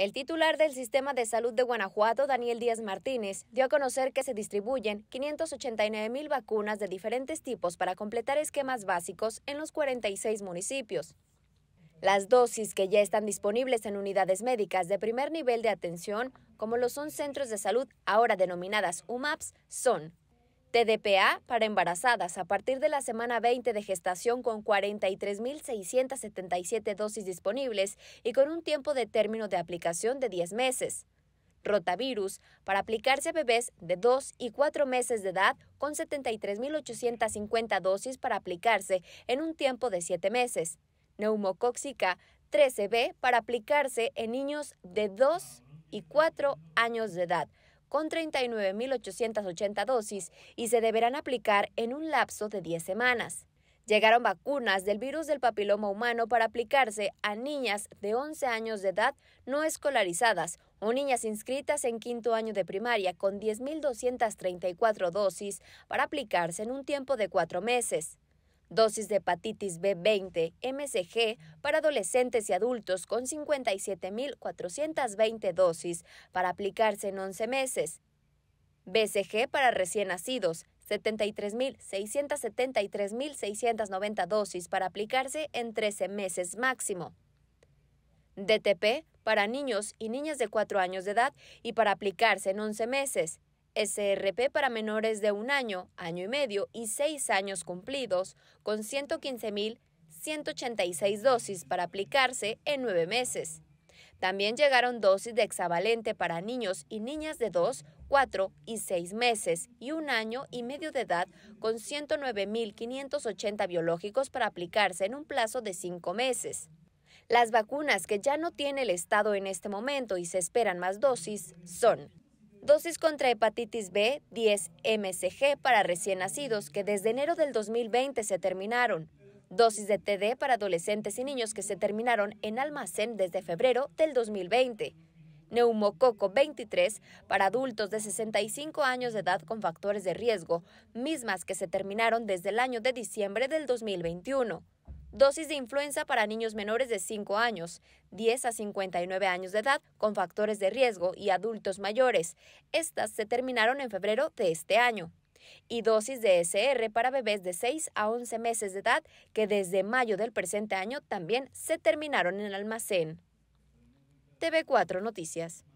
El titular del Sistema de Salud de Guanajuato, Daniel Díaz Martínez, dio a conocer que se distribuyen 589 mil vacunas de diferentes tipos para completar esquemas básicos en los 46 municipios. Las dosis que ya están disponibles en unidades médicas de primer nivel de atención, como lo son centros de salud ahora denominadas UMAPS, son TDPA para embarazadas a partir de la semana 20 de gestación con 43.677 dosis disponibles y con un tiempo de término de aplicación de 10 meses. Rotavirus para aplicarse a bebés de 2 y 4 meses de edad con 73.850 dosis para aplicarse en un tiempo de 7 meses. Neumocóxica 13B para aplicarse en niños de 2 y 4 años de edad con 39.880 dosis y se deberán aplicar en un lapso de 10 semanas. Llegaron vacunas del virus del papiloma humano para aplicarse a niñas de 11 años de edad no escolarizadas o niñas inscritas en quinto año de primaria con 10.234 dosis para aplicarse en un tiempo de cuatro meses dosis de hepatitis B20 MCG para adolescentes y adultos con 57.420 dosis para aplicarse en 11 meses, BCG para recién nacidos, 73.673.690 dosis para aplicarse en 13 meses máximo. DTP para niños y niñas de 4 años de edad y para aplicarse en 11 meses. SRP para menores de un año, año y medio y seis años cumplidos, con 115.186 dosis para aplicarse en nueve meses. También llegaron dosis de hexavalente para niños y niñas de dos, cuatro y seis meses y un año y medio de edad con 109.580 biológicos para aplicarse en un plazo de cinco meses. Las vacunas que ya no tiene el Estado en este momento y se esperan más dosis son dosis contra hepatitis B 10 MCG para recién nacidos que desde enero del 2020 se terminaron, dosis de TD para adolescentes y niños que se terminaron en almacén desde febrero del 2020, neumococo 23 para adultos de 65 años de edad con factores de riesgo, mismas que se terminaron desde el año de diciembre del 2021 dosis de influenza para niños menores de 5 años, 10 a 59 años de edad con factores de riesgo y adultos mayores. Estas se terminaron en febrero de este año. Y dosis de SR para bebés de 6 a 11 meses de edad que desde mayo del presente año también se terminaron en el almacén. TV4 Noticias.